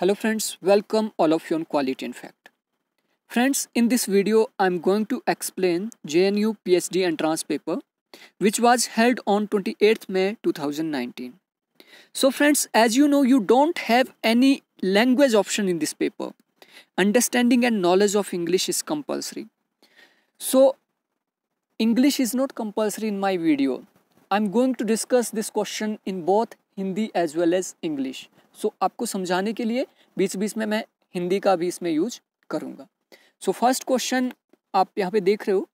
Hello friends, welcome all of you on Quality in Fact. Friends, in this video, I'm going to explain JNU PhD entrance paper, which was held on 28th May 2019. So friends, as you know, you don't have any language option in this paper. Understanding and knowledge of English is compulsory. So, English is not compulsory in my video. I'm going to discuss this question in both Hindi as well as English. सो आपको समझाने के लिए बीच बीच में मैं हिंदी का भी इसमें use करूँगा सो फर्स्ट क्वेश्चन आप यहाँ पे देख रहे हो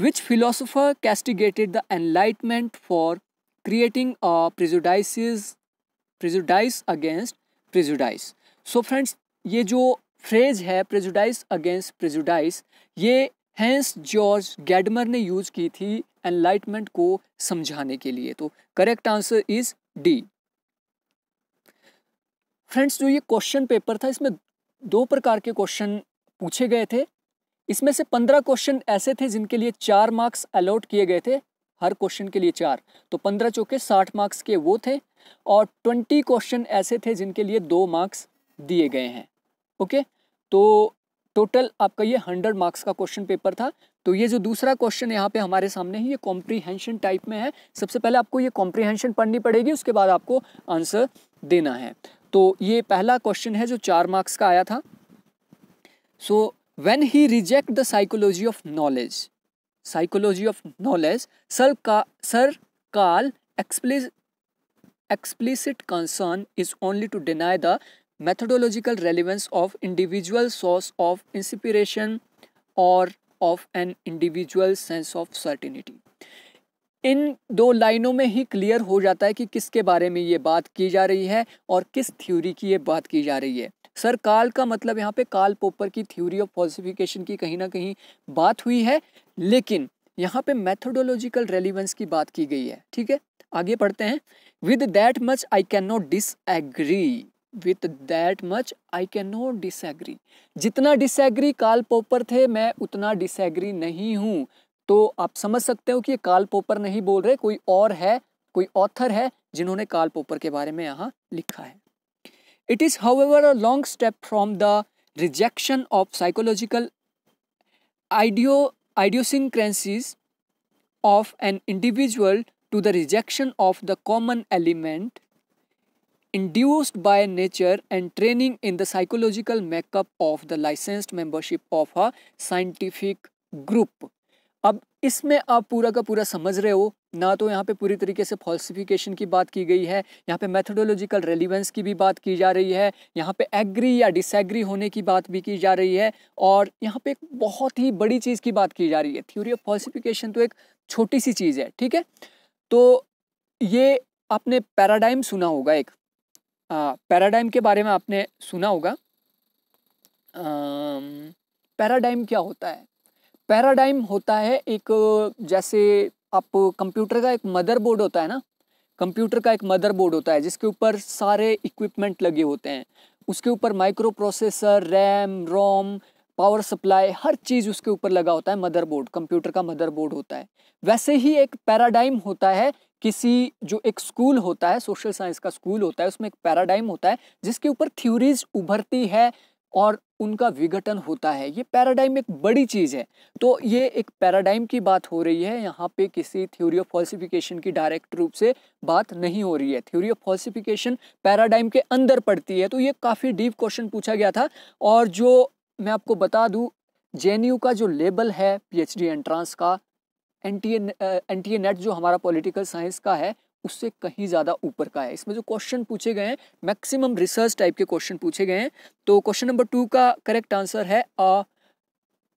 which philosopher castigated the enlightenment for creating prejudices prejudice against prejudice so friends ये जो फ्रेज है प्रिजुडाइस अगेंस्ट प्रिजुडाइस ये हैंस जॉर्ज गैडमर ने यूज की थी एनलाइटमेंट को समझाने के लिए तो correct answer is D friends जो ये क्वेश्चन पेपर था इसमें दो प्रकार के क्वेश्चन पूछे गए थे इसमें से पंद्रह क्वेश्चन ऐसे थे जिनके लिए चार मार्क्स अलॉट किए गए थे हर क्वेश्चन के लिए चार तो पंद्रह चौके साठ मार्क्स के वो थे और ट्वेंटी क्वेश्चन ऐसे थे जिनके लिए दो मार्क्स दिए गए हैं ओके तो टोटल आपका ये हंड्रेड मार्क्स का क्वेश्चन पेपर था तो ये जो दूसरा क्वेश्चन यहाँ पे हमारे सामने है ये कॉम्प्रीहेंशन टाइप में है सबसे पहले आपको ये कॉम्प्रीहेंशन पढ़नी पड़ेगी उसके बाद आपको आंसर देना है तो ये पहला क्वेश्चन है जो चार मार्क्स का आया था so when he reject the psychology of knowledge psychology of knowledge sir का Sir Karl explicit concern is only to deny the methodological relevance of individual source of inspiration और of an individual sense of certainty in दो लाइनों में ही clear हो जाता है कि किसके बारे में ये बात की जा रही है और किस थ्योरी की ये बात की जा रही है सर काल का मतलब यहाँ पे काल पोपर की थ्योरी ऑफ फॉल्सिफिकेशन की कहीं ना कहीं बात हुई है लेकिन यहाँ पे मैथोडोलॉजिकल रेलिवेंस की बात की गई है ठीक है आगे पढ़ते हैं with that much I can not dis with that much I can not disagree जितना डिसएग्री काल पोपर थे मैं उतना डिसएग्री नहीं हूँ तो आप समझ सकते हो कि ये काल पोपर नहीं बोल रहे कोई और है कोई ऑथर है जिन्होंने काल पोपर के बारे में यहाँ लिखा है it is however a long step from the rejection of psychological idio idiosyncrasies of an individual to the rejection of the common element induced by nature and training in the psychological makeup of the licensed membership of a scientific group अब इसमें आप पूरा का पूरा समझ रहे हो ना तो यहाँ पे पूरी तरीके से फॉल्सिफिकेशन की बात की गई है यहाँ पे मैथडोलॉजिकल रेलिवेंस की भी बात की जा रही है यहाँ पे एग्री या डिसएग्री होने की बात भी की जा रही है और यहाँ पे एक बहुत ही बड़ी चीज़ की बात की जा रही है थ्योरी ऑफ फॉल्सिफिकेशन तो एक छोटी सी चीज़ है ठीक है तो ये आपने पैराडाइम सुना होगा एक पैराडाइम के बारे में आपने सुना होगा पैराडाइम क्या होता है पैराडाइम होता है एक जैसे आप कंप्यूटर का एक मदरबोर्ड होता है ना कंप्यूटर का एक मदरबोर्ड होता है जिसके ऊपर सारे इक्विपमेंट लगे होते हैं उसके ऊपर microprocessor RAM ROM power supply हर चीज़ उसके ऊपर लगा होता है मदरबोर्ड कंप्यूटर का मदरबोर्ड होता है वैसे ही एक पैराडाइम होता है किसी जो एक स्कूल होता है सोशल साइंस का स्कूल होता है उसमें एक पैराडाइम होता है जिसके ऊपर थ्योरीज उभरती है और उनका विघटन होता है ये पैराडाइम एक बड़ी चीज़ है तो ये एक पैराडाइम की बात हो रही है यहाँ पे किसी थ्योरी ऑफ फॉल्सिफिकेशन की डायरेक्ट रूप से बात नहीं हो रही है थ्योरी ऑफ फॉल्सिफिकेशन पैराडाइम के अंदर पड़ती है तो ये काफ़ी डीप क्वेश्चन पूछा गया था और जो मैं आपको बता दूँ जे का जो लेबल है पी एंट्रांस का N T N T NET जो हमारा पॉलिटिकल साइंस का है उससे कहीं ज़्यादा ऊपर का है इसमें जो क्वेश्चन पूछे गए हैं मैक्सिमम रिसर्च टाइप के क्वेश्चन पूछे गए हैं तो क्वेश्चन नंबर टू का करेक्ट आंसर है a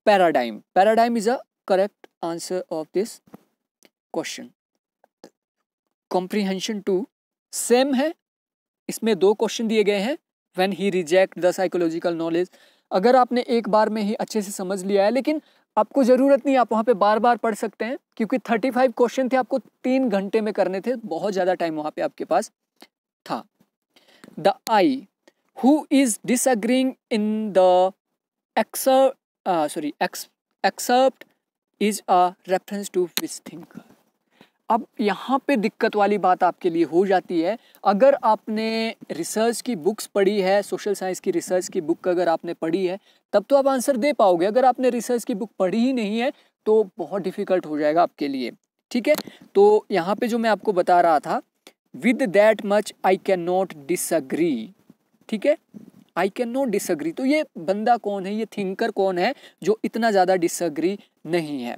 paradigm paradigm is a correct answer of this question comprehension two same है इसमें दो क्वेश्चन दिए गए हैं when he reject the psychological knowledge अगर आपने एक बार में ही अच्छे से समझ लिया है लेकिन आपको ज़रूरत नहीं आप वहाँ पे बार बार पढ़ सकते हैं क्योंकि 35 क्वेश्चन थे आपको तीन घंटे में करने थे बहुत ज़्यादा टाइम वहाँ पे आपके पास था the I who is disagreeing in the excer sorry except is a reference to this thinker अब यहाँ पे दिक्कत वाली बात आपके लिए हो जाती है अगर आपने रिसर्च की बुक्स पढ़ी है सोशल साइंस की रिसर्च की बुक अगर आपने पढ़ी है तब तो आप आंसर दे पाओगे अगर आपने रिसर्च की बुक पढ़ी ही नहीं है तो बहुत डिफ़िकल्ट हो जाएगा आपके लिए ठीक है तो यहाँ पे जो मैं आपको बता रहा था with that much I can not disagree ठीक है आई कैन नॉट डिसअग्री तो ये बंदा कौन है ये थिंकर कौन है जो इतना ज़्यादा डिसअग्री नहीं है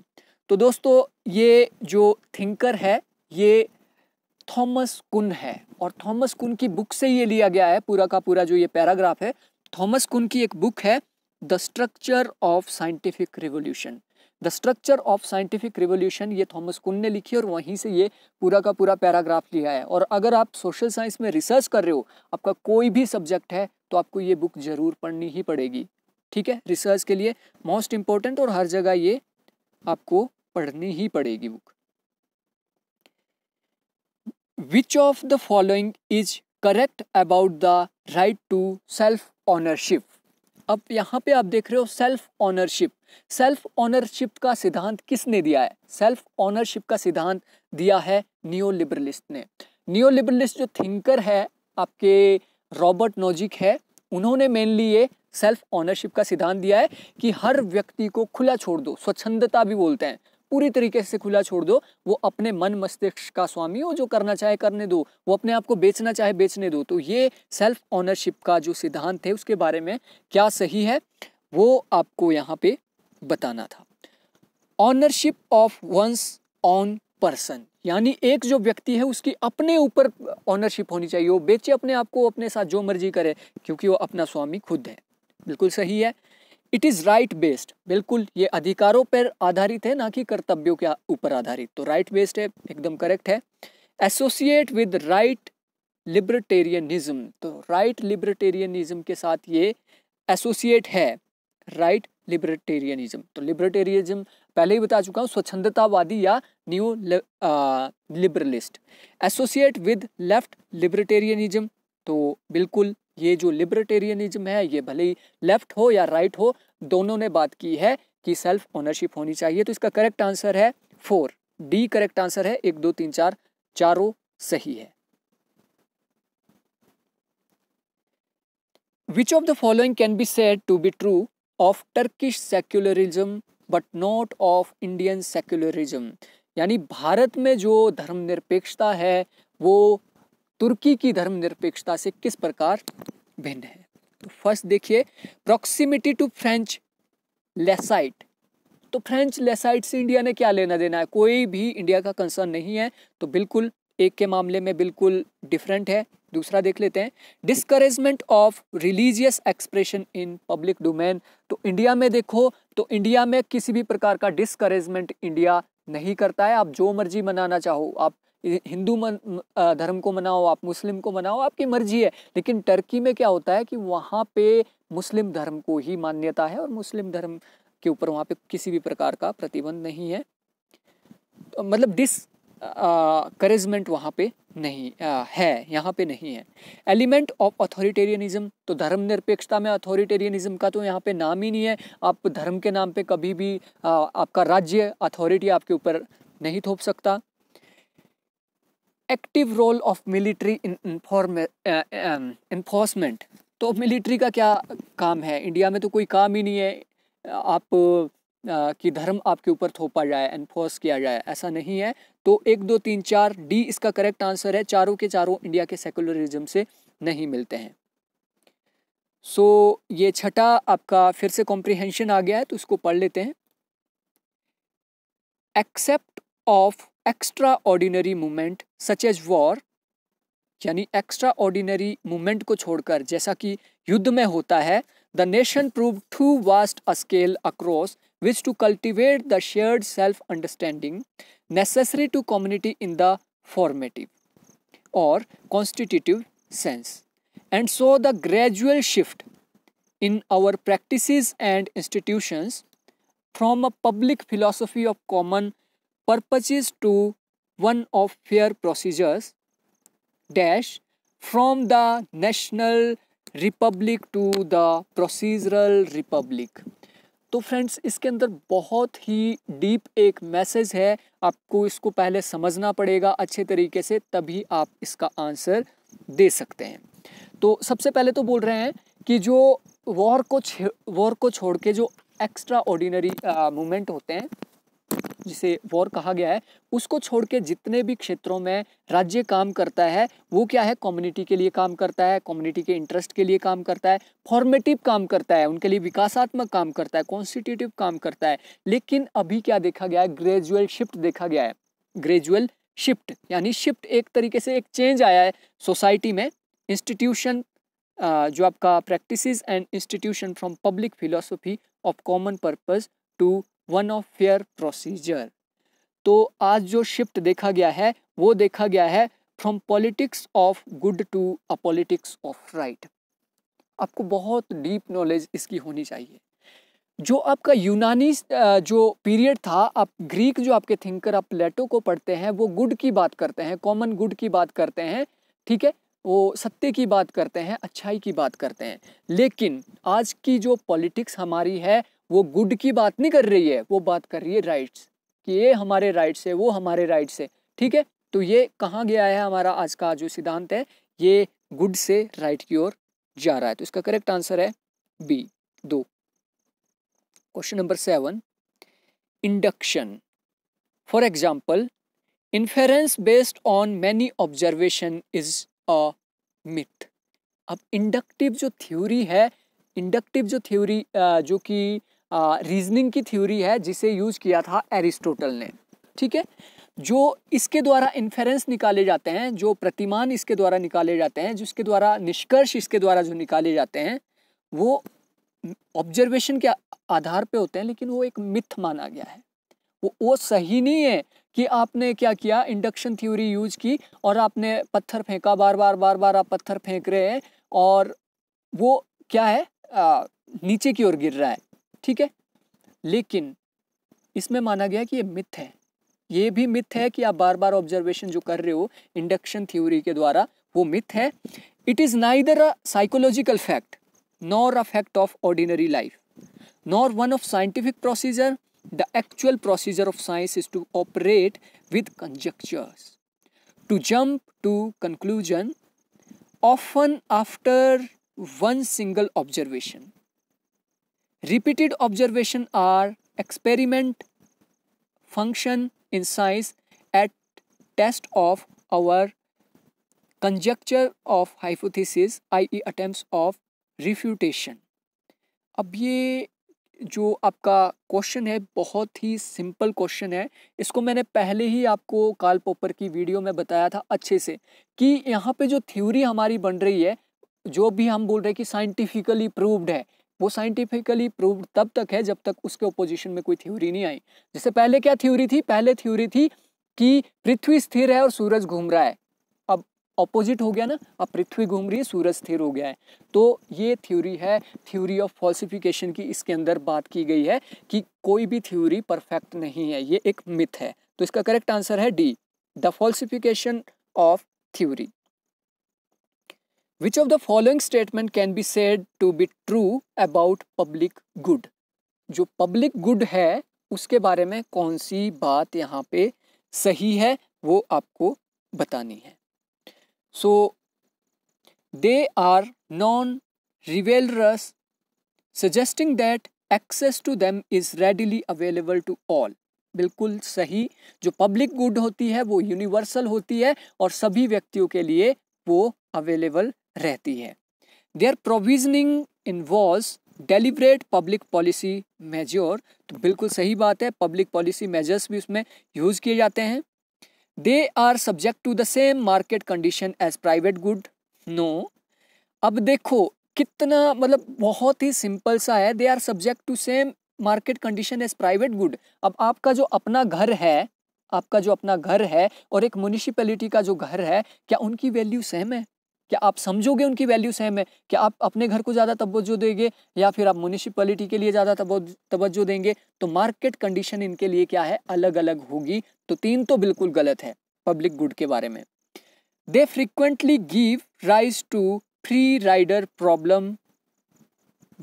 तो दोस्तों ये जो थिंकर है ये थॉमस कुन है और थॉमस कुन की बुक से ये लिया गया है पूरा का पूरा जो ये पैराग्राफ है थॉमस कुन की एक बुक है the structure of scientific revolution the structure of scientific revolution ये थॉमस कुन ने लिखी और वहीं से ये पूरा का पूरा पैराग्राफ लिया है और अगर आप सोशल साइंस में रिसर्च कर रहे हो आपका कोई भी सब्जेक्ट है तो आपको ये बुक ज़रूर पढ़नी ही पड़ेगी ठीक है रिसर्च के लिए मोस्ट इम्पोर्टेंट और हर जगह ये आपको पढ़नी ही पड़ेगी book which of the following is correct about the right to self ownership अब यहाँ पे आप देख रहे हो सेल्फ ऑनरशिप सेल्फ ऑनरशिप का सिद्धांत किसने दिया है सेल्फ ऑनरशिप का सिद्धांत दिया है नियो लिबरलिस्ट ने नियो लिबरलिस्ट जो थिंकर है आपके रॉबर्ट नोजिक है उन्होंने मेनली ये सेल्फ ऑनरशिप का सिद्धांत दिया है कि हर व्यक्ति को खुला छोड़ दो स्वच्छंदता भी बोलते हैं पूरी तरीके से खुला छोड़ दो वो अपने मन मस्तिष्क का स्वामी हो जो करना चाहे करने दो वो अपने आप को बेचना चाहे बेचने दो तो ये सेल्फ ऑनरशिप का जो सिद्धांत है उसके बारे में क्या सही है वो आपको यहाँ पे बताना था ownership of one's own person यानी एक जो व्यक्ति है उसकी अपने ऊपर ऑनरशिप होनी चाहिए वो बेचे अपने आप को अपने साथ जो मर्जी करे क्योंकि वो अपना स्वामी खुद है बिल्कुल सही है इट इज़ राइट बेस्ड बिल्कुल ये अधिकारों पर आधारित है ना कि कर्तव्यों के ऊपर आधारित तो राइट बेस्ड है एकदम करेक्ट है एसोसिएट विद राइट लिबरटेरियनिज्म तो राइट लिबर्टेरियनिज्म के साथ ये एसोसिएट है राइट लिबर्टेरियनिज्म तो लिबर्टेरियनिज्म पहले ही बता चुका हूँ स्वच्छंदतावादी या new liberalist associate with left libertarianism तो बिल्कुल ये जो लिबर्टेरियनिज्म है ये भले ही लेफ्ट हो या राइट हो दोनों ने बात की है कि सेल्फ ओनरशिप होनी चाहिए तो इसका करेक्ट आंसर है फोर डी करेक्ट आंसर है एक दो तीन चार चारों सही है which of the following can be said to be true of Turkish secularism but not of Indian secularism यानी भारत में जो धर्मनिरपेक्षता है वो तुर्की की धर्मनिरपेक्षता से किस प्रकार भिन्न है तो फर्स्ट देखिए प्रॉक्सिमिटी टू फ्रेंच लेसाइट तो फ्रेंच लेसाइट से इंडिया ने क्या लेना देना है कोई भी इंडिया का कंसर्न नहीं है तो बिल्कुल एक के मामले में बिल्कुल डिफरेंट है दूसरा देख लेते हैं discouragement of religious expression in public domain तो इंडिया में देखो तो इंडिया में किसी भी प्रकार का डिस्करेजमेंट इंडिया नहीं करता है आप जो मर्जी मनाना चाहो आप हिंदू धर्म को मनाओ आप मुस्लिम को मनाओ आपकी मर्जी है लेकिन टर्की में क्या होता है कि वहाँ पे मुस्लिम धर्म को ही मान्यता है और मुस्लिम धर्म के ऊपर वहाँ पे किसी भी प्रकार का प्रतिबंध नहीं है तो मतलब डिस करेजमेंट वहाँ पे नहीं आ, है यहाँ पे नहीं है एलिमेंट ऑफ अथॉरिटेरियनिज्म तो धर्मनिरपेक्षता में अथॉरिटेरियनिज्म का तो यहाँ पे नाम ही नहीं है आप धर्म के नाम पे कभी भी आ, आपका राज्य अथॉरिटी आपके ऊपर नहीं थोप सकता active role of military enforcement तो मिलिट्री का क्या काम है इंडिया में तो कोई काम ही नहीं है आप uh, कि धर्म आपके ऊपर थोपा जाए एनफोर्स किया जाए ऐसा नहीं है तो एक दो तीन चार डी इसका करेक्ट आंसर है चारों के चारों इंडिया के सेकुलरिज्म से नहीं मिलते हैं सो so, ये छठा आपका फिर से कॉम्प्रिहेंशन आ गया है तो इसको पढ़ लेते हैं except of extraordinary movement such as war यानी एक्स्ट्रा ऑर्डिनरी मूवमेंट को छोड़कर जैसा कि युद्ध में होता है the nation prove too vast a scale across which to cultivate the shared self understanding necessary to community in the formative or constitutive sense and so the gradual shift in our practice and institutions from a public philosophy of common purposes to one of fair procedures dash from the national republic to the procedural republic तो friends इसके अंदर बहुत ही deep एक message है आपको इसको पहले समझना पड़ेगा अच्छे तरीके से तभी आप इसका आंसर दे सकते हैं तो सबसे पहले तो बोल रहे हैं कि जो वॉर को वॉर को छोड़ के जो एक्स्ट्रा ऑर्डिनरी मूवमेंट होते हैं जिसे वॉर कहा गया है उसको छोड़ के जितने भी क्षेत्रों में राज्य काम करता है वो क्या है कम्युनिटी के लिए काम करता है कम्युनिटी के इंटरेस्ट के लिए काम करता है फॉर्मेटिव काम करता है उनके लिए विकासात्मक काम करता है कॉन्स्टिट्यूटिव काम करता है लेकिन अभी क्या देखा गया है ग्रेजुअल शिफ्ट देखा गया है ग्रेजुअल शिफ्ट यानी शिफ्ट एक तरीके से एक चेंज आया है सोसाइटी में इंस्टीट्यूशन जो आपका practice and institution from public philosophy of common purpose to one of fair procedure तो आज जो शिफ्ट देखा गया है वो देखा गया है from politics of good to a politics of right आपको बहुत डीप नॉलेज इसकी होनी चाहिए जो आपका यूनानी जो पीरियड था आप ग्रीक जो आपके थिंकर आप लेटो को पढ़ते हैं वो गुड की बात करते हैं कॉमन गुड की बात करते हैं ठीक है वो सत्य की बात करते हैं अच्छाई की बात करते हैं लेकिन आज की जो पॉलिटिक्स हमारी है वो गुड की बात नहीं कर रही है वो बात कर रही है राइट्स कि ये हमारे राइट्स है वो हमारे राइट्स है ठीक है तो ये कहाँ गया है हमारा आज का जो सिद्धांत है ये गुड से राइट की ओर जा रहा है तो इसका करेक्ट आंसर है बी दो question number seven induction for example inference based on many observation is a myth अब इंडक्टिव जो थ्योरी है इंडक्टिव जो थ्योरी जो कि रीजनिंग की थ्योरी है जिसे यूज़ किया था एरिस्टोटल ने ठीक है जो इसके द्वारा इन्फेरेंस निकाले जाते हैं जो प्रतिमान इसके द्वारा निकाले जाते हैं जिसके द्वारा निष्कर्ष इसके द्वारा जो निकाले जाते हैं वो ऑब्जर्वेशन के आधार पे होते हैं लेकिन वो एक मिथ माना गया है वो वो सही नहीं है कि आपने क्या किया इंडक्शन थ्योरी यूज की और आपने पत्थर फेंका बार बार बार बार आप पत्थर फेंक रहे हैं और वो क्या है आ, नीचे की ओर गिर रहा है ठीक है लेकिन इसमें माना गया कि ये मिथ है ये भी मिथ है कि आप बार बार ऑब्जर्वेशन जो कर रहे हो इंडक्शन थ्योरी के द्वारा वो मिथ है it is neither a psychological fact nor a fact of ordinary life nor one of scientific procedure the actual procedure of science is to operate with conjectures to jump to conclusion often after one single observation repeated observation are experiment function in science at test of our conjecture of hypothesis i.e. attempts of refutation अब ये जो आपका question है बहुत ही simple question है इसको मैंने पहले ही आपको काल पोपर की वीडियो में बताया था अच्छे से कि यहाँ पे जो थ्योरी हमारी बन रही है जो भी हम बोल रहे हैं कि साइंटिफिकली प्रूव्ड है वो साइंटिफिकली प्रूव तब तक है जब तक उसके ओपोजिशन में कोई थ्योरी नहीं आई जैसे पहले क्या थ्योरी थी पहले थ्योरी थी कि पृथ्वी स्थिर है और सूरज घूम रहा है अब ऑपोजिट हो गया ना अब पृथ्वी घूम रही है सूरज स्थिर हो गया है तो ये थ्योरी है थ्योरी ऑफ फॉल्सिफिकेशन की इसके अंदर बात की गई है कि कोई भी थ्योरी परफेक्ट नहीं है ये एक मिथ है तो इसका करेक्ट आंसर है D the falsification of theory Which of the following statement can be said to be true about public good? जो public good है उसके बारे में कौन सी बात यहाँ पे सही है वो आपको बतानी है so they are non rivalrous suggesting that access to them is readily available to all बिल्कुल सही जो पब्लिक गुड होती है वो यूनिवर्सल होती है और सभी व्यक्तियों के लिए वो अवेलेबल रहती है their provisioning in involve deliberate public policy measure तो बिल्कुल सही बात है पब्लिक पॉलिसी मेजर्स भी उसमें यूज किए जाते हैं they are subject to the same market condition as private good no अब देखो कितना मतलब बहुत ही सिंपल सा है they are subject to same market condition as private good अब आपका जो अपना घर है आपका जो अपना घर है और एक म्यूनिसिपैलिटी का जो घर है क्या उनकी वैल्यू सेम है क्या आप समझोगे उनकी वैल्यू सहम है क्या आप अपने घर को ज़्यादा तवज्जो देंगे या फिर आप म्यूनिसिपलिटी के लिए ज़्यादा तवज्जो देंगे तो मार्केट कंडीशन इनके लिए क्या है अलग अलग होगी तो तीन तो बिल्कुल गलत है पब्लिक गुड के बारे में they frequently give rise to free rider problem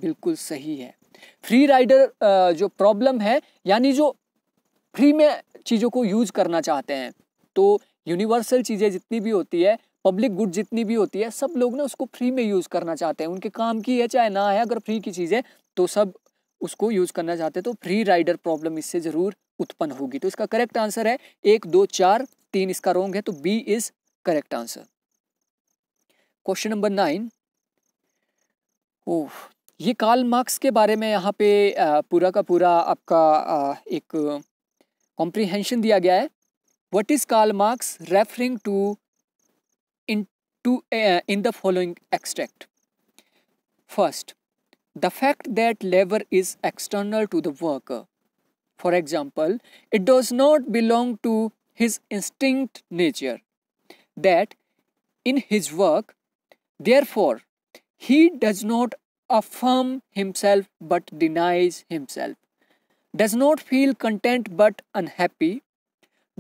बिल्कुल सही है फ्री राइडर जो प्रॉब्लम है यानी जो फ्री में चीज़ों को यूज करना चाहते हैं तो यूनिवर्सल चीज़ें जितनी भी होती है पब्लिक गुड जितनी भी होती है सब लोग ना उसको फ्री में यूज़ करना चाहते हैं उनके काम की है चाहे ना है अगर फ्री की चीज़ है तो सब उसको यूज़ करना चाहते हैं तो फ्री राइडर प्रॉब्लम इससे ज़रूर उत्पन्न होगी तो इसका करेक्ट आंसर है एक दो चार तीन इसका रोंग है तो B is correct answer question number nine oh ये काल मार्क्स के बारे में यहाँ पे पूरा का पूरा आपका एक कॉम्प्रीहेंशन दिया गया है what is Karl Marx referring to in, two, uh, in the following extract. First, the fact that labor is external to the worker. For example, it does not belong to his instinct nature that in his work, therefore, he does not affirm himself but denies himself, does not feel content but unhappy,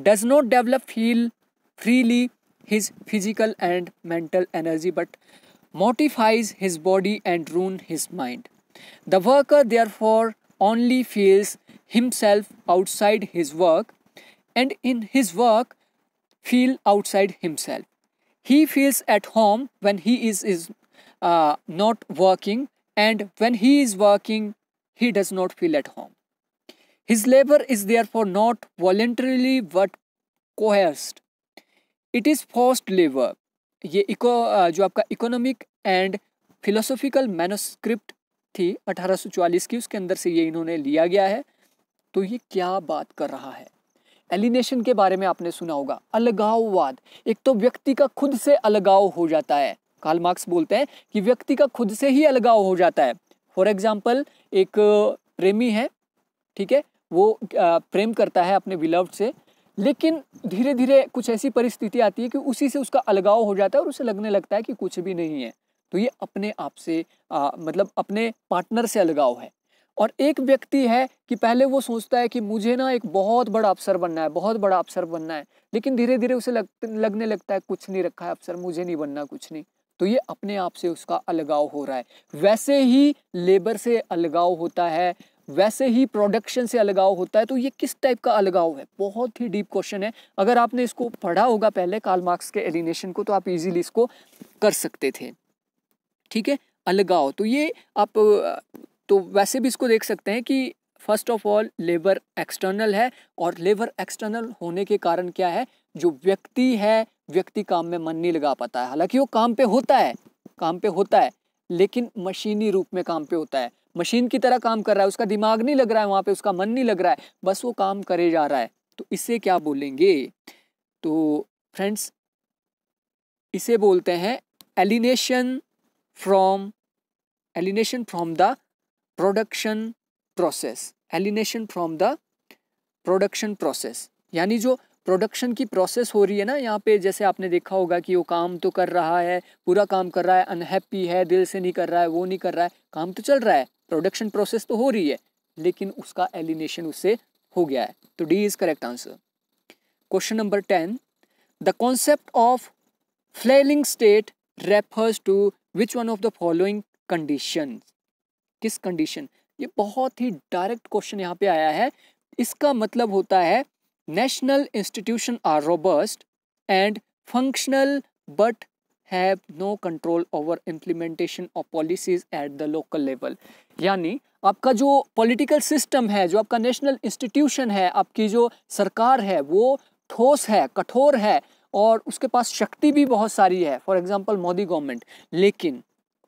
does not develop feel freely his physical and mental energy but mortifies his body and ruins his mind. The worker therefore only feels himself outside his work and in his work feel outside himself. He feels at home when he is, is uh, not working and when he is working he does not feel at home. His labor is therefore not voluntarily but coerced. It is first labour ये इको uh, जो आपका economic and philosophical manuscript थी 1844 की उसके अंदर से ये इन्होंने लिया गया है तो ये क्या बात कर रहा है एलिनेशन के बारे में आपने सुना होगा अलगाववाद एक तो व्यक्ति का खुद से अलगाव हो जाता है काल मार्क्स बोलते हैं कि व्यक्ति का खुद से ही अलगाव हो जाता है फॉर एग्जाम्पल एक uh, प्रेमी है ठीक है वो uh, प्रेम करता है अपने विलव से लेकिन धीरे धीरे कुछ ऐसी परिस्थिति आती है कि उसी से उसका अलगाव हो जाता है और उसे लगने लगता है कि कुछ भी नहीं है तो ये अपने आप से आ, मतलब अपने पार्टनर से अलगाव है और एक व्यक्ति है कि पहले वो सोचता है कि मुझे ना एक बहुत बड़ा अफसर बनना है बहुत बड़ा अफसर बनना है लेकिन धीरे धीरे उसे लग, लगने लगता है कुछ नहीं रखा है अफसर मुझे नहीं बनना कुछ नहीं तो ये अपने आप से उसका अलगाव हो रहा है वैसे ही लेबर से अलगाव होता है वैसे ही प्रोडक्शन से अलगाव होता है तो ये किस टाइप का अलगाव है बहुत ही डीप क्वेश्चन है अगर आपने इसको पढ़ा होगा पहले काल मार्क्स के एलिनेशन को तो आप इजीली इसको कर सकते थे ठीक है अलगाव तो ये आप तो वैसे भी इसको देख सकते हैं कि first of all labour external है और लेबर एक्सटर्नल होने के कारण क्या है जो व्यक्ति है व्यक्ति काम में मन नहीं लगा पाता है हालांकि वो काम पे होता है काम पे होता है लेकिन मशीनी रूप में काम पे होता है मशीन की तरह काम कर रहा है उसका दिमाग नहीं लग रहा है वहाँ पे उसका मन नहीं लग रहा है बस वो काम करे जा रहा है तो इसे क्या बोलेंगे तो फ्रेंड्स इसे बोलते हैं alienation from alienation from the production process alienation from the production process यानी जो प्रोडक्शन की प्रोसेस हो रही है ना यहाँ पे जैसे आपने देखा होगा कि वो काम तो कर रहा है पूरा काम कर रहा है अनहैप्पी है दिल से नहीं कर रहा है वो नहीं कर रहा है काम तो चल रहा है प्रोडक्शन प्रोसेस तो हो रही है लेकिन उसका एलिनेशन उससे हो गया है तो D is correct answer question number ten the concept of failing state refers to which one of the following condition किस कंडीशन ये बहुत ही डायरेक्ट क्वेश्चन यहाँ पे आया है इसका मतलब होता है national institution are robust and functional but have no control over implementation of policies at the local level यानी आपका जो पॉलिटिकल सिस्टम है जो आपका नेशनल इंस्टीट्यूशन है आपकी जो सरकार है वो ठोस है कठोर है और उसके पास शक्ति भी बहुत सारी है फॉर एग्जांपल मोदी गवर्नमेंट लेकिन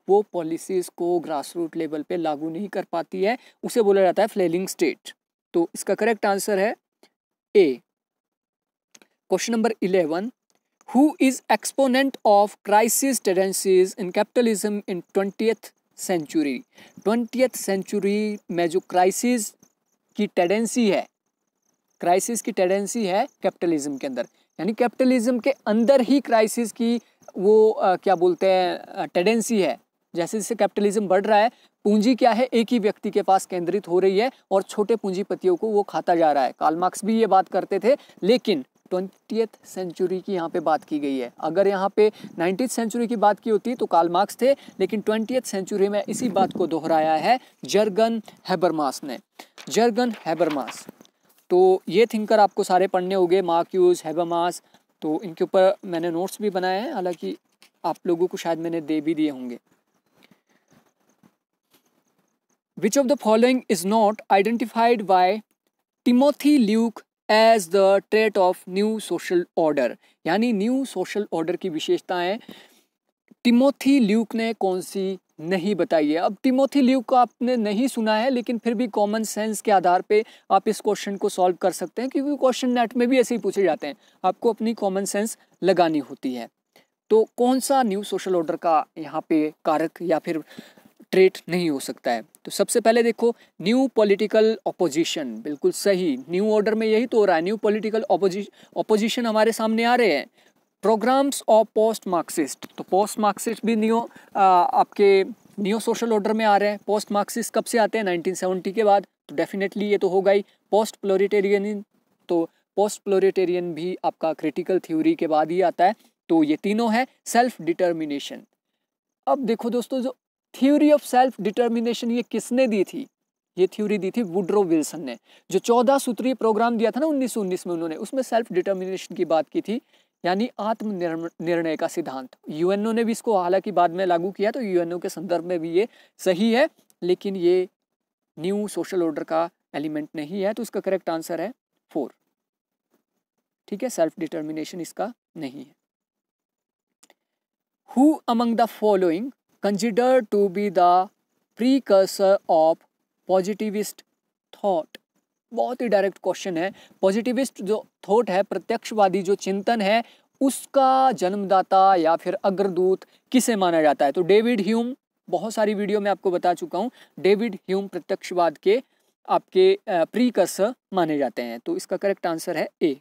वो पॉलिसीज़ को ग्रास रूट लेवल पे लागू नहीं कर पाती है उसे बोला जाता है फ्लेलिंग स्टेट तो इसका करेक्ट आंसर है A question number eleven who is exponent of crisis tendencies in capitalism in twentieth century twentieth century में जो क्राइसिस की टेंडेंसी है क्राइसिस की टेंडेंसी है कैपिटलिज्म के अंदर यानी कैपिटलिज्म के अंदर ही क्राइसिस की वो आ, क्या बोलते हैं टेंडेंसी है जैसे जैसे कैपिटलिज्म बढ़ रहा है पूंजी क्या है एक ही व्यक्ति के पास केंद्रित हो रही है और छोटे पूंजीपतियों को वो खाता जा रहा है काल भी ये बात करते थे लेकिन ट्वेंटी सेंचुरी की यहाँ पे बात की गई है अगर यहाँ पे नाइन्टीथ सेंचुरी की बात की होती तो काल मार्क्स थे लेकिन ट्वेंटी सेंचुरी में इसी बात को दोहराया है जर्गन हैबरमास ने जर्गन हैबरमास तो ये थिंकर आपको सारे पढ़ने होंगे मार्क्यूज हैबरमास तो इनके ऊपर मैंने नोट्स भी बनाए हैं हालाँकि आप लोगों को शायद मैंने दे भी दिए होंगे which of the following is not identified by Timothy Luke as the trait of new social order यानी न्यू सोशल ऑर्डर की विशेषताएं टिमोथी ल्यूक ने कौन सी नहीं बताई है अब टिमोथी ल्यूक को आपने नहीं सुना है लेकिन फिर भी कॉमन सेंस के आधार पे आप इस क्वेश्चन को सॉल्व कर सकते हैं क्योंकि क्वेश्चन नेट में भी ऐसे ही पूछे जाते हैं आपको अपनी कॉमन सेंस लगानी होती है तो कौन सा न्यू सोशल ऑर्डर का यहाँ पे कारक या फिर ट्रेट नहीं हो सकता है तो सबसे पहले देखो न्यू पॉलिटिकल ऑपोजिशन बिल्कुल सही न्यू ऑर्डर में यही तो हो रहा है न्यू पॉलिटिकल ऑपोजिशन हमारे सामने आ रहे हैं प्रोग्राम्स ऑफ पोस्ट मार्क्सिस्ट तो पोस्ट मार्क्सिस्ट भी न्यू आपके न्यू सोशल ऑर्डर में आ रहे हैं पोस्ट मार्क्सिस्ट कब से आते हैं नाइनटीन के बाद तो डेफिनेटली ये तो होगा ही पोस्ट प्लोरिटेरियन तो पोस्ट प्लोरिटेरियन भी आपका क्रिटिकल थ्योरी के बाद ही आता है तो ये तीनों है सेल्फ डिटर्मिनेशन अब देखो दोस्तों जो थ्योरी ऑफ सेल्फ डिटर्मिनेशन ये किसने दी थी ये थ्योरी दी थी वुड्रो विल्सन ने जो चौदह सूत्रीय प्रोग्राम दिया था ना उन्नीस में उन्होंने उसमें सेल्फ डिटर्मिनेशन की बात की थी यानी आत्मनिर्णय का सिद्धांत यूएनओ ने भी इसको हालांकि बाद में लागू किया तो यूएनओ के संदर्भ में भी ये सही है लेकिन ये न्यू सोशल ऑर्डर का एलिमेंट नहीं है तो इसका करेक्ट आंसर है फोर ठीक है सेल्फ डिटर्मिनेशन इसका नहीं है who among the following considered to be the precursor of positivist thought बहुत ही डायरेक्ट क्वेश्चन है पॉजिटिविस्ट जो थॉट है प्रत्यक्षवादी जो चिंतन है उसका जन्मदाता या फिर अग्रदूत किसे माना जाता है तो डेविड ह्यूम बहुत सारी वीडियो में आपको बता चुका हूँ डेविड ह्यूम प्रत्यक्षवाद के आपके प्रीकस माने जाते हैं तो इसका करेक्ट आंसर है ए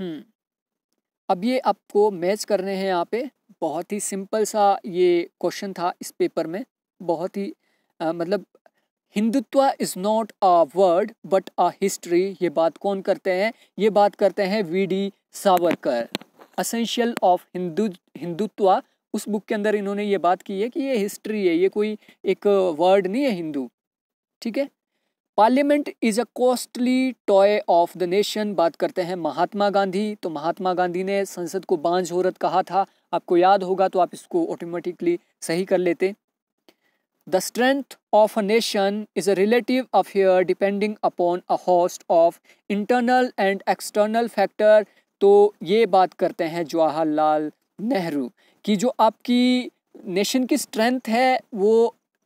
हम्म अब ये आपको मैच करने हैं यहाँ पे बहुत ही सिंपल सा ये क्वेश्चन था इस पेपर में बहुत ही आ, मतलब Hindutva is not a word but a history ये बात कौन करते हैं ये बात करते हैं V D Savarkar essential of Hindu Hindutva उस बुक के अंदर इन्होंने ये बात की है कि ये हिस्ट्री है ये कोई एक वर्ड नहीं है हिंदू ठीक है parliament is a costly toy of the nation बात करते हैं महात्मा गांधी तो महात्मा गांधी ने संसद को बांझ औरत कहा था आपको याद होगा तो आप इसको ऑटोमेटिकली सही कर लेते the strength of a nation is a relative affair depending upon a host of internal and external factor तो ये बात करते हैं जवाहरलाल नेहरू कि जो आपकी नेशन की स्ट्रेंथ है वो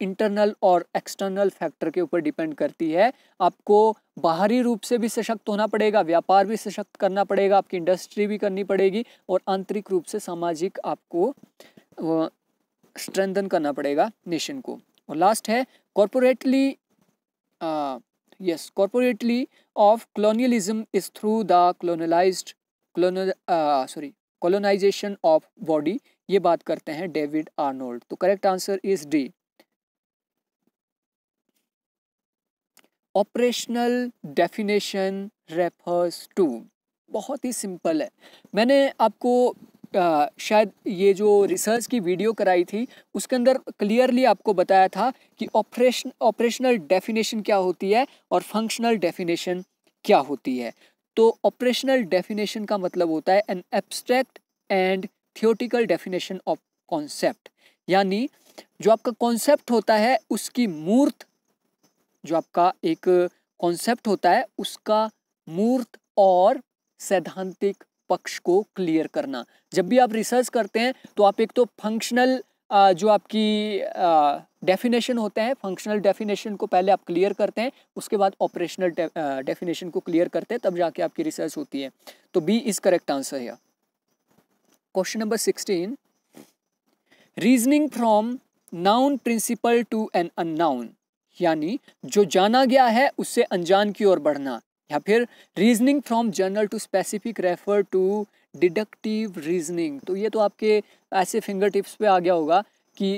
इंटरनल और एक्सटर्नल फैक्टर के ऊपर डिपेंड करती है आपको बाहरी रूप से भी सशक्त होना पड़ेगा व्यापार भी सशक्त करना पड़ेगा आपकी इंडस्ट्री भी करनी पड़ेगी और आंतरिक रूप से सामाजिक आपको स्ट्रेंथन करना पड़ेगा नेशन को और लास्ट है corporeality yes corporeality of colonialism is through the clone sorry colonization of body ये बात करते हैं डेविड आर्नोल्ड तो correct answer is D operational definition refers to बहुत ही सिंपल है मैंने आपको आ, शायद ये जो रिसर्च की वीडियो कराई थी उसके अंदर क्लियरली आपको बताया था कि ऑपरेशन ऑपरेशनल डेफिनेशन क्या होती है और फंक्शनल डेफिनेशन क्या होती है तो ऑपरेशनल डेफिनेशन का मतलब होता है an abstract and theoretical definition of concept यानी जो आपका कॉन्सेप्ट होता है उसकी मूर्त जो आपका एक कॉन्सेप्ट होता है उसका मूर्त और सैद्धांतिक पक्ष को क्लियर करना जब भी आप रिसर्च करते हैं तो आप एक तो फंक्शनल जो आपकी डेफिनेशन होते हैं फंक्शनल डेफिनेशन को पहले आप क्लियर करते हैं उसके बाद ऑपरेशनल डेफिनेशन को क्लियर करते हैं तब जाके आपकी रिसर्च होती है तो बी इज़ करेक्ट आंसर है question number sixteen reasoning from known principle to an unknown यानी जो जाना गया है उससे अनजान की ओर बढ़ना या फिर reasoning from general to specific refer to deductive reasoning तो ये तो आपके ऐसे फिंगर टिप्स पे आ गया होगा कि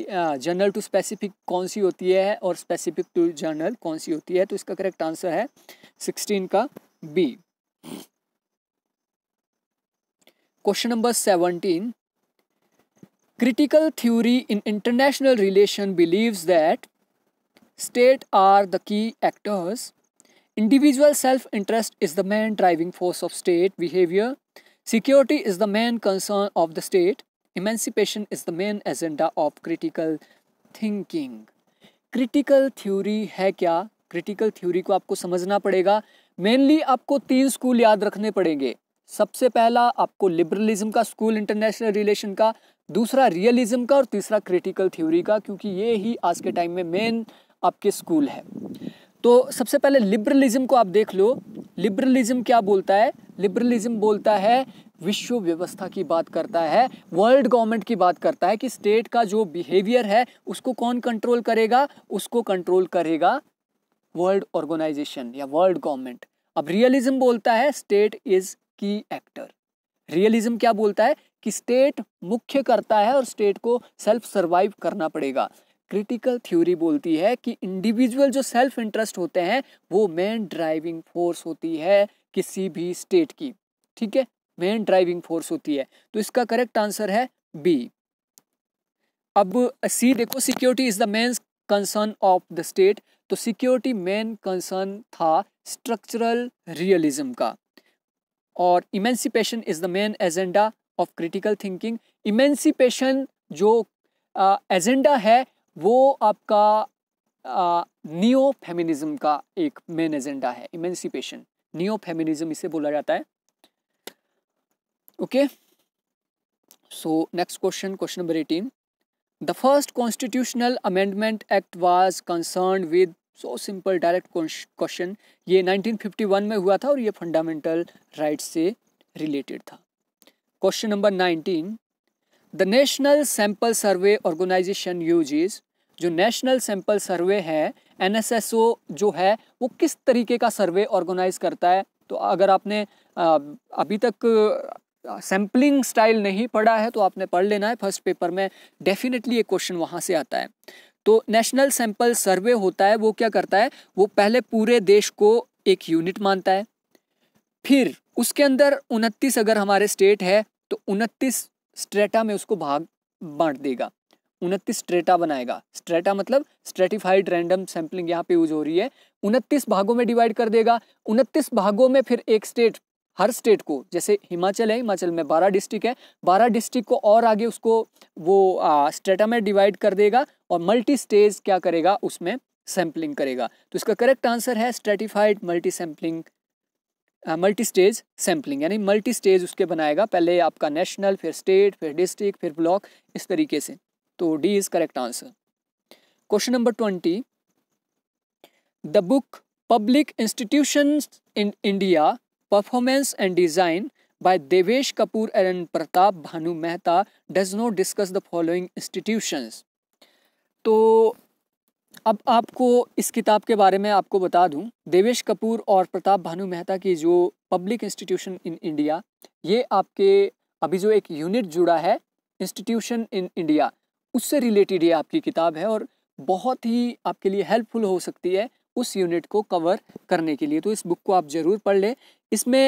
जनरल टू स्पेसिफिक कौन सी होती है और स्पेसिफिक टू जनरल कौन सी होती है तो इसका करेक्ट आंसर है सिक्सटीन का B question number seventeen critical theory in international relation believes that state are the key actors individual self interest is the main driving force of state behaviour security is the main concern of the state emancipation is the main agenda of critical thinking critical theory है क्या critical theory को आपको समझना पड़ेगा mainly आपको तीन school याद रखने पड़ेंगे सबसे पहला आपको लिबरलिज्म का स्कूल इंटरनेशनल रिलेशन का दूसरा रियलिज्म का और तीसरा क्रिटिकल थ्योरी का क्योंकि ये ही आज के टाइम में मेन आपके स्कूल है तो सबसे पहले लिबरलिज्म को आप देख लो लिबरलिज्म क्या बोलता है लिबरलिज्म बोलता है विश्व व्यवस्था की बात करता है वर्ल्ड गवर्नमेंट की बात करता है कि स्टेट का जो बिहेवियर है उसको कौन कंट्रोल करेगा उसको कंट्रोल करेगा वर्ल्ड ऑर्गेनाइजेशन या वर्ल्ड गवर्नमेंट अब रियलिज्म बोलता है state is key actor realism क्या बोलता है कि स्टेट मुख्य करता है और स्टेट को सेल्फ सर्वाइव करना पड़ेगा क्रिटिकल थ्योरी बोलती है कि इंडिविजुअल जो सेल्फ इंटरेस्ट होते हैं वो मेन ड्राइविंग फोर्स होती है किसी भी स्टेट की ठीक है मेन ड्राइविंग फोर्स होती है तो इसका करेक्ट आंसर है बी अब सी देखो security is the main concern of the state तो सिक्योरिटी मेन कंसर्न था स्ट्रक्चरल रियलिज्म का और emancipation is the main agenda of critical thinking emancipation जो एजेंडा uh, है वो आपका नियो फेमिनिज्म का एक मेन एजेंडा है इमेंसिपेशन नियो फेमिनिज्म इसे बोला जाता है okay so next question question number eighteen the first constitutional amendment act was concern with so simple direct question ये 1951 में हुआ था और ये फंडामेंटल राइट से रिलेटेड था question number nineteen the national sample survey organisation uses जो national sample survey है एन जो है वो किस तरीके का सर्वे ऑर्गेनाइज करता है तो अगर आपने अभी तक सैम्पलिंग स्टाइल नहीं पढ़ा है तो आपने पढ़ लेना है फर्स्ट पेपर में डेफिनेटली ये क्वेश्चन वहाँ से आता है तो नेशनल सैंपल सर्वे होता है वो क्या करता है वो पहले पूरे देश को एक यूनिट मानता है फिर उसके अंदर उनतीस अगर हमारे स्टेट है तो उनतीस स्ट्रेटा में उसको भाग बांट देगा उनतीस स्ट्रेटा बनाएगा स्ट्रेटा मतलब स्ट्रेटिफाइड रैंडम सैम्पलिंग यहाँ पे यूज हो रही है उनतीस भागों में डिवाइड कर देगा उनतीस भागों में फिर एक स्टेट हर स्टेट को जैसे हिमाचल है हिमाचल में बारह डिस्ट्रिक्ट है बारह डिस्ट्रिक्ट को और आगे उसको वो आ, स्टेटा में डिवाइड कर देगा और मल्टी स्टेज क्या करेगा उसमें सैम्पलिंग करेगा तो इसका करेक्ट आंसर है stratified multi sampling multi stage sampling यानी मल्टी स्टेज उसके बनाएगा पहले आपका नेशनल फिर स्टेट फिर डिस्ट्रिक्ट फिर ब्लॉक इस तरीके से तो D is correct answer question number twenty the book public institution in India performance and design by Devesh Kapur and Pratap Bhanu Mehta does not discuss the following institution तो अब आपको इस किताब के बारे में आपको बता दूं देवेश कपूर और प्रताप भानु मेहता की जो पब्लिक इंस्टीट्यूशन इन इंडिया ये आपके अभी जो एक यूनिट जुड़ा है इंस्टीट्यूशन इन इंडिया उससे रिलेटेड ये आपकी किताब है और बहुत ही आपके लिए हेल्पफुल हो सकती है उस यूनिट को कवर करने के लिए तो इस बुक को आप ज़रूर पढ़ लें इसमें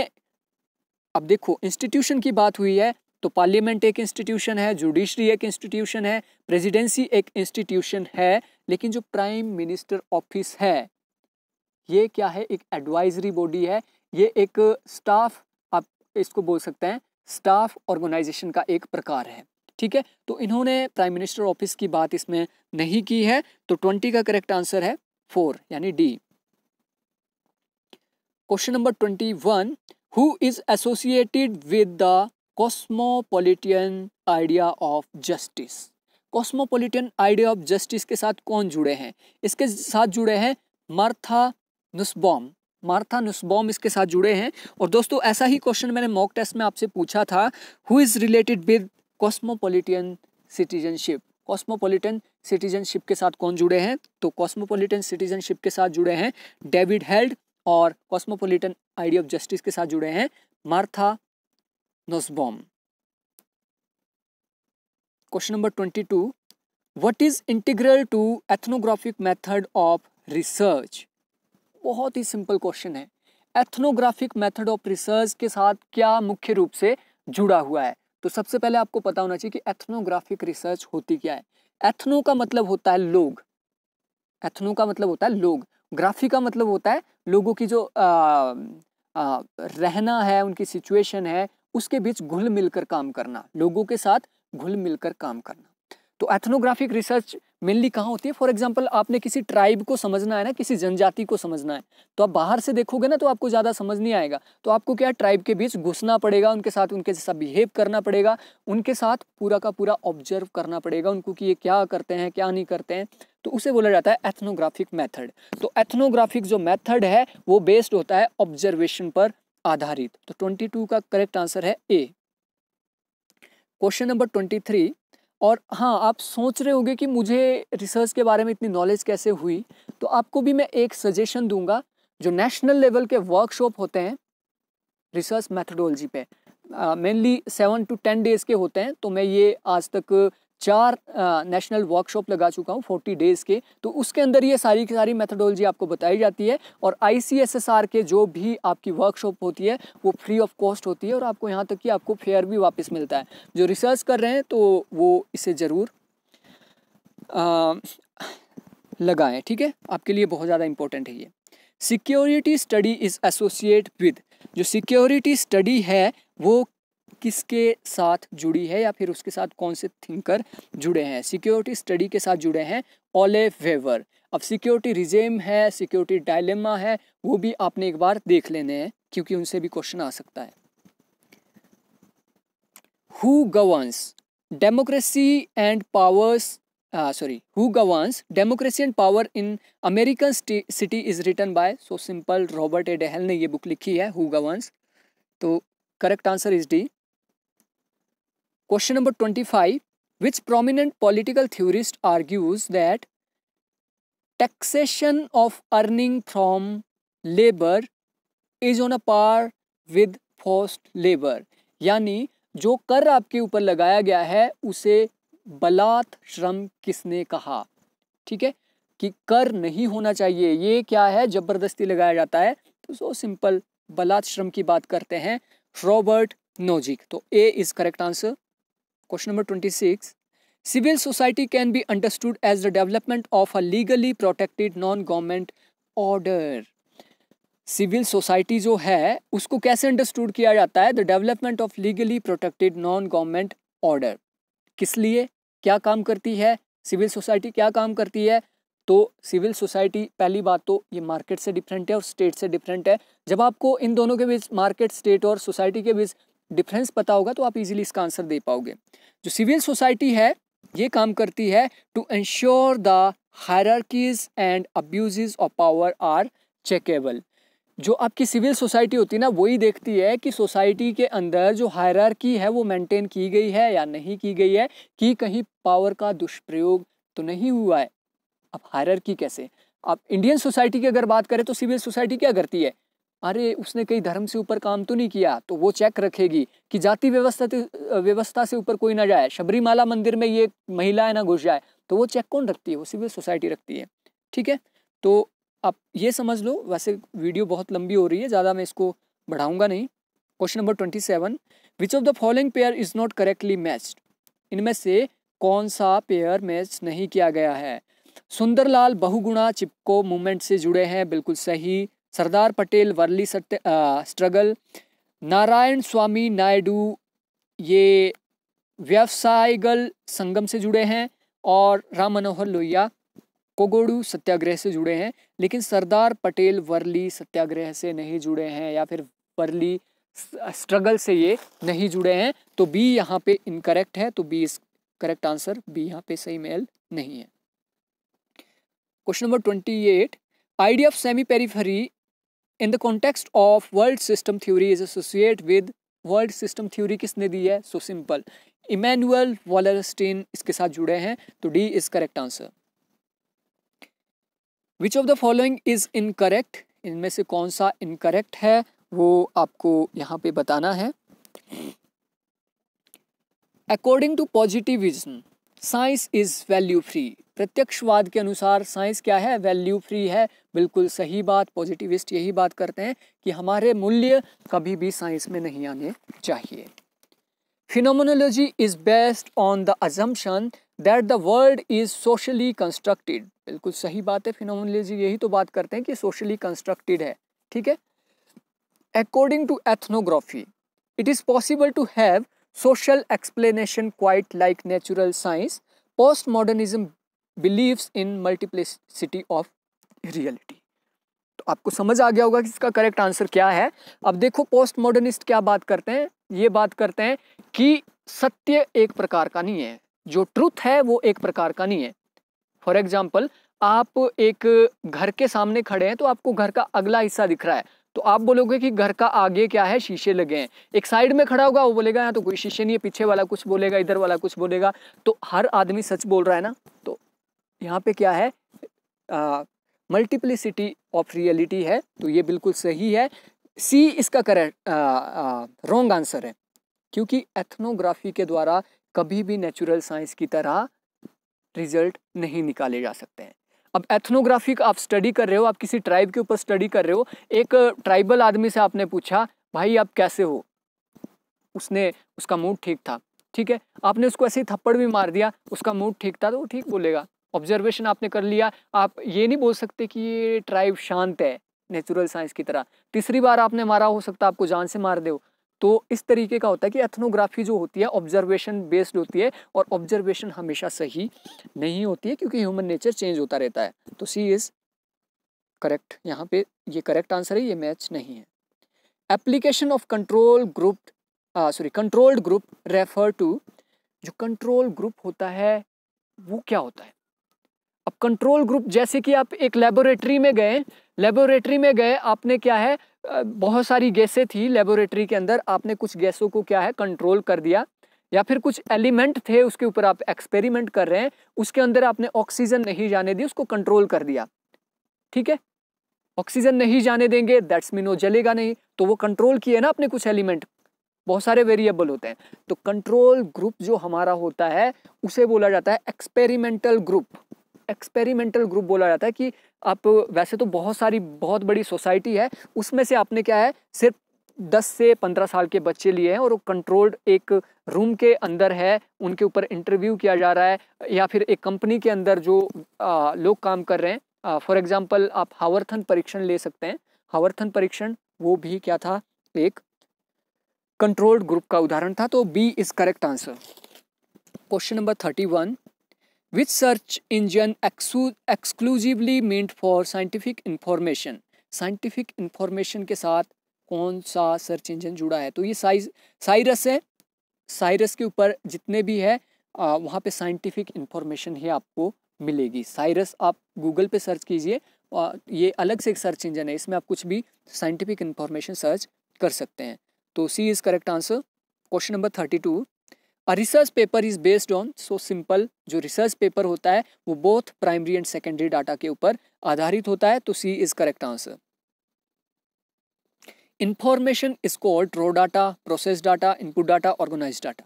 अब देखो इंस्टीट्यूशन की बात हुई है तो पार्लियामेंट एक इंस्टीट्यूशन है जुडिशरी एक इंस्टीट्यूशन है प्रेसिडेंसी एक इंस्टीट्यूशन है लेकिन जो प्राइम मिनिस्टर ऑफिस है ये क्या है एक एडवाइजरी बॉडी है ये एक स्टाफ आप इसको बोल सकते हैं स्टाफ ऑर्गेनाइजेशन का एक प्रकार है ठीक है तो इन्होंने प्राइम मिनिस्टर ऑफिस की बात इसमें नहीं की है तो ट्वेंटी का करेक्ट आंसर है फोर यानी D question number twenty one who is associated with the cosmopolitan idea of justice cosmopolitan idea of justice के साथ कौन जुड़े हैं इसके साथ जुड़े हैं मार्था नुस्बॉम मार्था नुस्बॉम इसके साथ जुड़े हैं और दोस्तों ऐसा ही क्वेश्चन मैंने मॉक टेस्ट में आपसे पूछा था who is related with cosmopolitan citizenship cosmopolitan citizenship के साथ कौन जुड़े हैं तो कॉस्मोपोलिटन सिटीजनशिप के साथ जुड़े हैं डेविड हेल्ड और कॉस्मोपोलिटन आइडिया ऑफ जस्टिस के साथ जुड़े हैं Martha Nussbaum question number twenty two what is integral to ethnographic method of research बहुत ही सिंपल क्वेश्चन है एथनोग्राफिक मेथड ऑफ रिसर्च के साथ क्या मुख्य रूप से जुड़ा हुआ है तो सबसे पहले आपको पता होना चाहिए कि एथनोग्राफिक रिसर्च होती क्या है एथनो का मतलब होता है लोग एथनो का मतलब होता है लोग ग्राफी का मतलब होता है लोगों की जो आ, आ, रहना है उनकी सिचुएशन है उसके बीच घुल मिलकर काम करना लोगों के साथ घुल मिलकर काम करना तो एथनोग्राफिक रिसर्च मेनली कहाँ होती है फॉर एग्जाम्पल आपने किसी ट्राइब को समझना है ना किसी जनजाति को समझना है तो आप बाहर से देखोगे ना तो आपको ज़्यादा समझ नहीं आएगा तो आपको क्या ट्राइब के बीच घुसना पड़ेगा उनके साथ उनके जैसा बिहेव करना पड़ेगा उनके साथ पूरा का पूरा ऑब्जर्व करना पड़ेगा उनको कि ये क्या करते हैं क्या नहीं करते हैं तो उसे बोला जाता है एथनोग्राफिक मैथड तो एथनोग्राफिक जो मैथड है वो बेस्ड होता है ऑब्जर्वेशन पर आधारित तो ट्वेंटी टू का करेक्ट आंसर है A question number twenty three और हाँ आप सोच रहे होंगे कि मुझे रिसर्च के बारे में इतनी नॉलेज कैसे हुई तो आपको भी मैं एक सजेशन दूंगा जो नेशनल लेवल के वर्कशॉप होते हैं रिसर्च मैथडोलॉजी पे mainly seven to ten days के होते हैं तो मैं ये आज तक चार नेशनल वर्कशॉप लगा चुका हूँ फोर्टी डेज़ के तो उसके अंदर ये सारी की सारी मेथडोलॉजी आपको बताई जाती है और आई के जो भी आपकी वर्कशॉप होती है वो फ्री ऑफ कॉस्ट होती है और आपको यहाँ तक कि आपको फेयर भी वापस मिलता है जो रिसर्च कर रहे हैं तो वो इसे ज़रूर लगाएं ठीक है आपके लिए बहुत ज़्यादा इंपॉर्टेंट है ये security study is associate with जो सिक्योरिटी स्टडी है वो किसके साथ जुड़ी है या फिर उसके साथ कौन से थिंकर जुड़े हैं सिक्योरिटी स्टडी के साथ जुड़े हैं ओले वेवर अब सिक्योरिटी रिजेम है सिक्योरिटी डायलेमा है वो भी आपने एक बार देख लेने हैं क्योंकि उनसे भी क्वेश्चन आ सकता है who governs democracy and powers sorry who governs democracy and power in American city is written by so simple Robert A Dahl ने ये बुक लिखी है हु गवर्न्स तो correct answer is D question number twenty five which prominent political theorist argues that taxation of earning from labour is on a par with forced labour यानी जो कर आपके ऊपर लगाया गया है उसे बलात् श्रम किसने कहा ठीक है कि कर नहीं होना चाहिए ये क्या है जबरदस्ती लगाया जाता है तो सो सिंपल बलात् श्रम की बात करते हैं रॉबर्ट नोजिक तो A is correct answer question number twenty six civil society can be understood as the development of a legally protected non government order civil society जो है उसको कैसे अंडरस्टूड किया जाता है the development of legally protected non government order किस लिए क्या काम करती है सिविल सोसाइटी क्या काम करती है तो सिविल सोसाइटी पहली बात तो ये मार्केट से डिफरेंट है और स्टेट से डिफरेंट है जब आपको इन दोनों के बीच मार्केट स्टेट और सोसाइटी के बीच डिफरेंस पता होगा तो आप इजीली इसका आंसर दे पाओगे जो सिविल सोसाइटी है ये काम करती है to ensure the hierarchies and abuse of power are checkable जो आपकी सिविल सोसाइटी होती है ना वही देखती है कि सोसाइटी के अंदर जो हायरकी है वो मेंटेन की गई है या नहीं की गई है कि कहीं पावर का दुष्प्रयोग तो नहीं हुआ है अब हायरकी कैसे अब इंडियन सोसाइटी की अगर बात करें तो सिविल सोसाइटी क्या करती है अरे उसने कहीं धर्म से ऊपर काम तो नहीं किया तो वो चेक रखेगी कि जाति व्यवस्था व्यवस्था से ऊपर कोई ना जाए शबरीमाला मंदिर में ये महिलाएं ना घुस जाए तो वो चेक कौन रखती है वो सिविल सोसाइटी रखती है ठीक है तो आप ये समझ लो वैसे वीडियो बहुत लंबी हो रही है ज़्यादा मैं इसको बढ़ाऊंगा नहीं question number twenty seven which of the following pair is not correctly matched इनमें से कौन सा पेयर मैच नहीं किया गया है सुंदरलाल बहुगुणा चिपको मूवमेंट से जुड़े हैं बिल्कुल सही सरदार पटेल वर्ली सत्य स्ट्रगल नारायण स्वामी नायडू ये व्यवसायगल संगम से जुड़े हैं और राम मनोहर लोहिया कोगोडू सत्याग्रह से जुड़े हैं लेकिन सरदार पटेल वर्ली सत्याग्रह से नहीं जुड़े हैं या फिर वर्ली स्ट्रगल से ये नहीं जुड़े हैं तो बी यहाँ पे इनकरेक्ट है तो बी इस करेक्ट आंसर बी यहाँ पे सही मेल नहीं है question number twenty eight idea of semi periphery in the context of world system theory is associate with world system theory किसने दी है सो सिंपल इमैनुअल वॉलरस्टीन इसके साथ जुड़े हैं तो D is correct answer which of the following is incorrect इनमें से कौन सा इनकरेक्ट है वो आपको यहाँ पे बताना है according to positivism science is value free प्रत्यक्षवाद के अनुसार साइंस क्या है वैल्यू फ्री है बिल्कुल सही बात पॉजिटिविस्ट यही बात करते हैं कि हमारे मूल्य कभी भी साइंस में नहीं आने चाहिए phenomenology is based on the assumption that the world is socially constructed बिल्कुल सही बात है फिनोमोनोलॉजी यही तो बात करते हैं कि सोशली कंस्ट्रक्टेड है ठीक है according to ethnography it is possible to have social explanation quite like natural science post modernism believes in multiplicity of reality तो आपको समझ आ गया होगा कि इसका करेक्ट आंसर क्या है अब देखो पोस्ट मॉडर्निस्ट क्या बात करते हैं ये बात करते हैं कि सत्य एक प्रकार का नहीं है जो ट्रुथ है वो एक प्रकार का नहीं है फॉर एग्जाम्पल आप एक घर के सामने खड़े हैं तो आपको घर का अगला हिस्सा दिख रहा है तो आप बोलोगे कि घर का आगे क्या है शीशे लगे हैं एक साइड में खड़ा होगा वो बोलेगा यहाँ तो कोई शीशे नहीं है पीछे वाला कुछ बोलेगा इधर वाला कुछ बोलेगा तो हर आदमी सच बोल रहा है ना तो यहाँ पे क्या है मल्टीप्लिसिटी ऑफ रियलिटी है तो ये बिल्कुल सही है सी इसका करेक्ट रॉन्ग आंसर है क्योंकि एथनोग्राफी के द्वारा कभी भी नेचुरल साइंस की तरह रिजल्ट नहीं निकाले जा सकते हैं अब एथनोग्राफी आप स्टडी कर रहे हो आप किसी ट्राइब के ऊपर स्टडी कर रहे हो एक ट्राइबल आदमी से आपने पूछा भाई आप कैसे हो उसने उसका मूड ठीक था ठीक है आपने उसको ऐसे ही थप्पड़ भी मार दिया उसका मूड ठीक था तो वो ठीक बोलेगा ऑब्जर्वेशन आपने कर लिया आप ये नहीं बोल सकते कि ये ट्राइब शांत है नेचुरल साइंस की तरह तीसरी बार आपने मारा हो सकता आपको जान से मार दो तो इस तरीके का होता है कि एथनोग्राफी जो होती है ऑब्जर्वेशन बेस्ड होती है और ऑब्जर्वेशन हमेशा सही नहीं होती है क्योंकि ह्यूमन नेचर चेंज होता रहता है तो सी इज़ करेक्ट यहाँ पे ये करेक्ट आंसर है ये मैच नहीं है application of control group sorry controlled group refer to जो कंट्रोल ग्रुप होता है वो क्या होता है अब कंट्रोल ग्रुप जैसे कि आप एक लेबोरेटरी में गए लेबोरेटरी में गए आपने क्या है बहुत सारी गैसें थी लेबोरेटरी के अंदर आपने कुछ गैसों को क्या है कंट्रोल कर दिया या फिर कुछ एलिमेंट थे उसके ऊपर आप एक्सपेरिमेंट कर रहे हैं उसके अंदर आपने ऑक्सीजन नहीं जाने दी उसको कंट्रोल कर दिया ठीक है ऑक्सीजन नहीं जाने देंगे दैट्स मीन वो जलेगा नहीं तो वो कंट्रोल किए ना आपने कुछ एलिमेंट बहुत सारे वेरिएबल होते हैं तो कंट्रोल ग्रुप जो हमारा होता है उसे बोला जाता है एक्सपेरिमेंटल ग्रुप एक्सपेरिमेंटल ग्रुप बोला जाता है कि आप वैसे तो बहुत सारी बहुत बड़ी सोसाइटी है उसमें से आपने क्या है सिर्फ दस से पंद्रह साल के बच्चे लिए हैं और वो कंट्रोल्ड एक रूम के अंदर है उनके ऊपर इंटरव्यू किया जा रहा है या फिर एक कंपनी के अंदर जो आ, लोग काम कर रहे हैं फॉर एग्जांपल आप हावर्थन परीक्षण ले सकते हैं हावर्थन परीक्षण वो भी क्या था एक कंट्रोल्ड ग्रुप का उदाहरण था तो B is correct answer question number thirty one which search engine exclusively meant for scientific information scientific information के साथ कौन सा सर्च इंजन जुड़ा है तो ये साइज साइरस है साइरस के ऊपर जितने भी है आ, वहाँ पे साइंटिफिक इंफॉर्मेशन ही आपको मिलेगी साइरस आप गूगल पे सर्च कीजिए ये अलग से एक सर्च इंजन है इसमें आप कुछ भी साइंटिफिक इंफॉर्मेशन सर्च कर सकते हैं तो C is correct answer question number thirty two और research paper is based on so simple जो रिसर्च पेपर होता है वो both primary and secondary data के ऊपर आधारित होता है तो C is correct answer information is called raw data process data input data organise data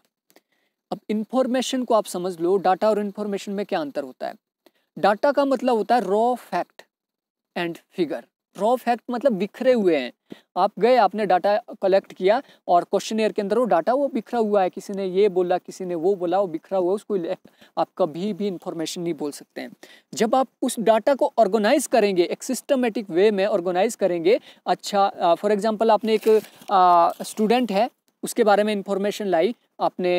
अब इंफॉर्मेशन को आप समझ लो डाटा और इंफॉर्मेशन में क्या अंतर होता है डाटा का मतलब होता है raw fact and figure raw fact मतलब बिखरे हुए हैं आप गए आपने डाटा कलेक्ट किया और क्वेश्चन के अंदर वो डाटा वो बिखरा हुआ है किसी ने ये बोला किसी ने वो बोला वो बिखरा हुआ है उसको आप कभी भी इंफॉर्मेशन नहीं बोल सकते हैं जब आप उस डाटा को ऑर्गेनाइज करेंगे एक सिस्टमेटिक वे में ऑर्गेनाइज करेंगे अच्छा फॉर एग्जाम्पल आपने एक स्टूडेंट है उसके बारे में इंफॉर्मेशन लाई आपने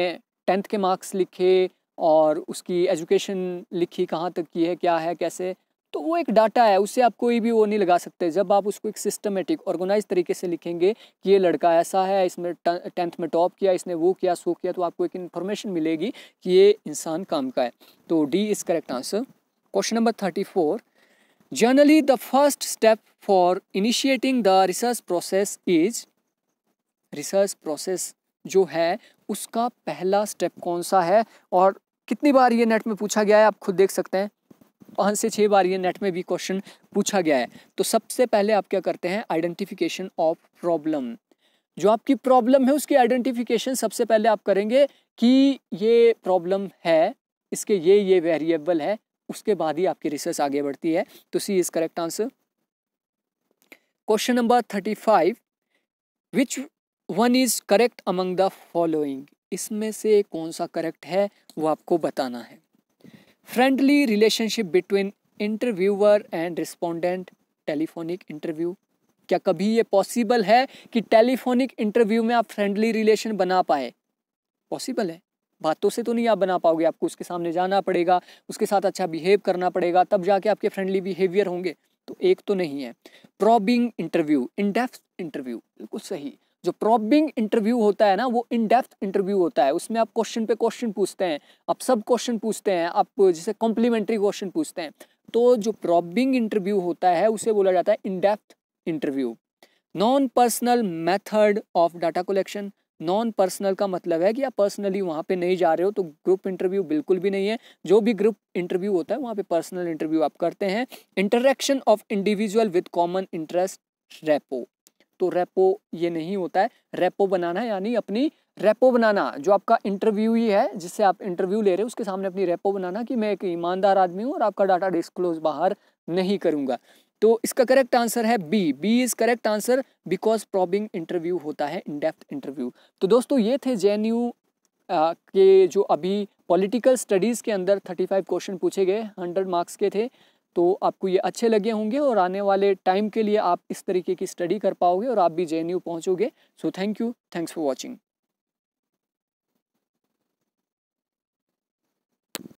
टेंथ के मार्क्स लिखे और उसकी एजुकेशन लिखी कहाँ तक की है क्या है कैसे तो वो एक डाटा है उसे आप कोई भी वो नहीं लगा सकते जब आप उसको एक सिस्टमेटिक ऑर्गेनाइज तरीके से लिखेंगे कि ये लड़का ऐसा है इसमें टेंथ में टॉप किया इसने वो किया सो किया तो आपको एक इन्फॉर्मेशन मिलेगी कि ये इंसान काम का है तो D is correct answer question number thirty four generally the first step for initiating the research process is research process जो है उसका पहला स्टेप कौन सा है और कितनी बार ये नेट में पूछा गया है आप खुद देख सकते हैं पाँच से छः बार ये नेट में भी क्वेश्चन पूछा गया है तो सबसे पहले आप क्या करते हैं आइडेंटिफिकेशन ऑफ प्रॉब्लम जो आपकी प्रॉब्लम है उसकी आइडेंटिफिकेशन सबसे पहले आप करेंगे कि ये प्रॉब्लम है इसके ये ये वेरिएबल है उसके बाद ही आपकी रिसर्च आगे बढ़ती है तो C is correct answer question number thirty five which one is correct among the following इसमें से कौन सा करेक्ट है वो आपको बताना है friendly relationship between interviewer and respondent telephonic interview क्या कभी ये पॉसिबल है कि टेलीफोनिक इंटरव्यू में आप फ्रेंडली रिलेशन बना पाए पॉसिबल है बातों से तो नहीं आप बना पाओगे आपको उसके सामने जाना पड़ेगा उसके साथ अच्छा बिहेव करना पड़ेगा तब जाके आपके फ्रेंडली बिहेवियर होंगे तो एक तो नहीं है probing interview in depth interview बिल्कुल सही जो प्रॉबिंग इंटरव्यू होता है ना वो इन डेप्थ इंटरव्यू होता है उसमें आप क्वेश्चन पे क्वेश्चन पूछते हैं आप सब क्वेश्चन पूछते हैं आप जैसे कॉम्प्लीमेंट्री क्वेश्चन पूछते हैं तो जो प्रॉबिंग इंटरव्यू होता है उसे बोला जाता है in depth interview non personal method of data collection non personal का मतलब है कि आप पर्सनली वहाँ पे नहीं जा रहे हो तो ग्रुप इंटरव्यू बिल्कुल भी नहीं है जो भी ग्रुप इंटरव्यू होता है वहाँ पे पर्सनल इंटरव्यू आप करते हैं interaction of individual with common interest rapport तो रेपो ये नहीं होता है रेपो बनाना यानी अपनी रेपो बनाना जो आपका इंटरव्यू ही है जिससे आप इंटरव्यू ले रहे हो उसके सामने अपनी रेपो बनाना कि मैं एक ईमानदार आदमी हूँ और आपका डाटा डिस्क्लोज बाहर नहीं करूँगा तो इसका करेक्ट आंसर है B B is correct answer because probing interview होता है इन डेप्थ इंटरव्यू तो दोस्तों ये थे जे के जो अभी पॉलिटिकल स्टडीज़ के अंदर थर्टी फाइव क्वेश्चन पूछे गए हंड्रेड मार्क्स के थे तो आपको ये अच्छे लगे होंगे और आने वाले टाइम के लिए आप इस तरीके की स्टडी कर पाओगे और आप भी जे एन पहुँचोगे so thank you thanks for watching